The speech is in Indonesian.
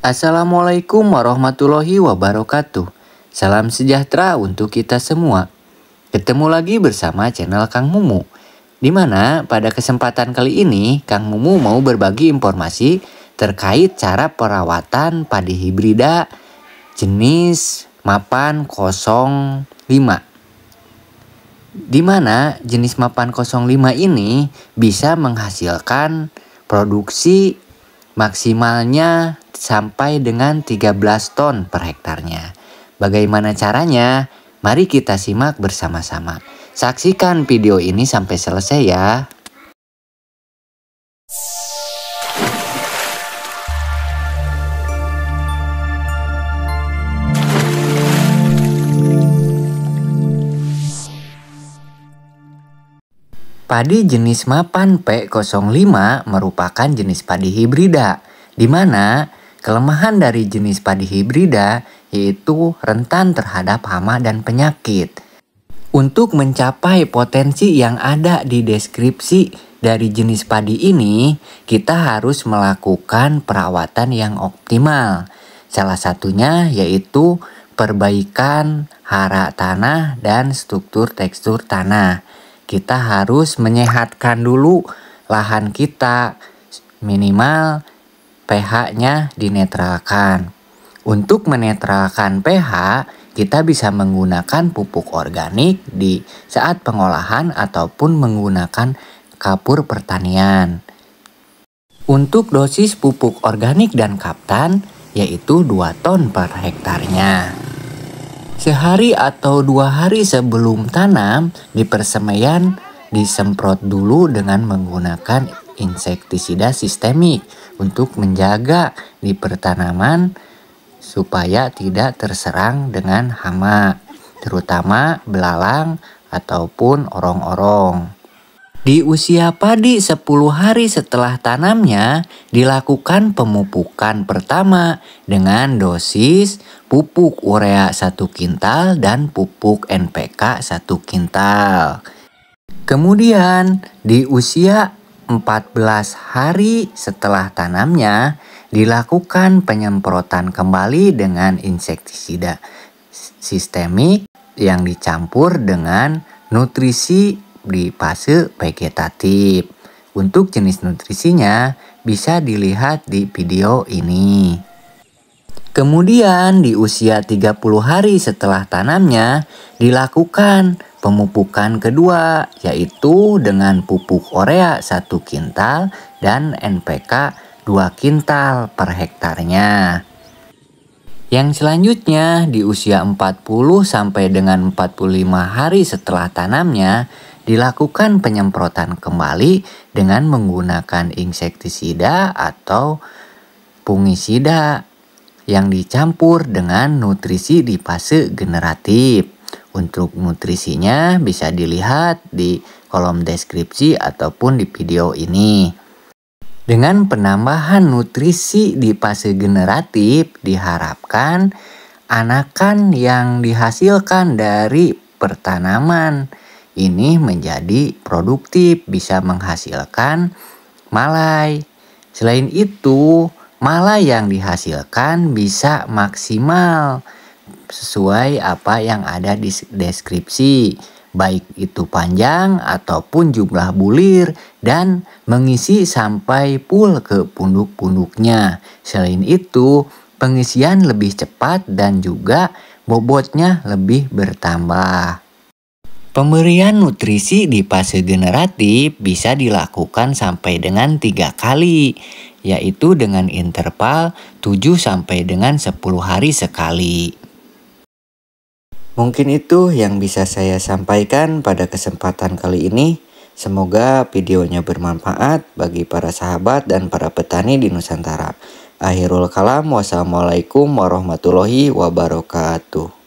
Assalamualaikum warahmatullahi wabarakatuh. Salam sejahtera untuk kita semua. Ketemu lagi bersama channel Kang Mumu. Di mana pada kesempatan kali ini Kang Mumu mau berbagi informasi terkait cara perawatan padi hibrida jenis mapan 05. Di mana jenis mapan 05 ini bisa menghasilkan produksi Maksimalnya sampai dengan 13 ton per hektarnya. Bagaimana caranya? Mari kita simak bersama-sama. Saksikan video ini sampai selesai ya. Padi jenis mapan P05 merupakan jenis padi hibrida, di mana kelemahan dari jenis padi hibrida yaitu rentan terhadap hama dan penyakit. Untuk mencapai potensi yang ada di deskripsi dari jenis padi ini, kita harus melakukan perawatan yang optimal. Salah satunya yaitu perbaikan hara tanah dan struktur tekstur tanah kita harus menyehatkan dulu lahan kita minimal pH-nya dinetralkan. Untuk menetralkan pH, kita bisa menggunakan pupuk organik di saat pengolahan ataupun menggunakan kapur pertanian. Untuk dosis pupuk organik dan kaptan yaitu 2 ton per hektarnya. Sehari atau dua hari sebelum tanam, di persemaian disemprot dulu dengan menggunakan insektisida sistemik untuk menjaga di pertanaman supaya tidak terserang dengan hama, terutama belalang ataupun orang-orang. Di usia padi 10 hari setelah tanamnya, dilakukan pemupukan pertama dengan dosis pupuk urea 1 kintal dan pupuk NPK 1 kintal. Kemudian, di usia 14 hari setelah tanamnya, dilakukan penyemprotan kembali dengan insektisida sistemik yang dicampur dengan nutrisi di fase vegetatif. Untuk jenis nutrisinya bisa dilihat di video ini. Kemudian di usia 30 hari setelah tanamnya dilakukan pemupukan kedua yaitu dengan pupuk orea 1 kintal dan NPK 2 kintal per hektarnya. Yang selanjutnya di usia 40 sampai dengan 45 hari setelah tanamnya dilakukan penyemprotan kembali dengan menggunakan insektisida atau fungisida yang dicampur dengan nutrisi di fase generatif. Untuk nutrisinya bisa dilihat di kolom deskripsi ataupun di video ini. Dengan penambahan nutrisi di fase generatif diharapkan anakan yang dihasilkan dari pertanaman ini menjadi produktif, bisa menghasilkan malai. Selain itu, malai yang dihasilkan bisa maksimal sesuai apa yang ada di deskripsi, baik itu panjang ataupun jumlah bulir dan mengisi sampai full ke punduk-punduknya. Selain itu, pengisian lebih cepat dan juga bobotnya lebih bertambah. Pemberian nutrisi di fase generatif bisa dilakukan sampai dengan tiga kali, yaitu dengan interval 7 sampai dengan 10 hari sekali. Mungkin itu yang bisa saya sampaikan pada kesempatan kali ini. Semoga videonya bermanfaat bagi para sahabat dan para petani di Nusantara. Akhirul kalam, wassalamualaikum warahmatullahi wabarakatuh.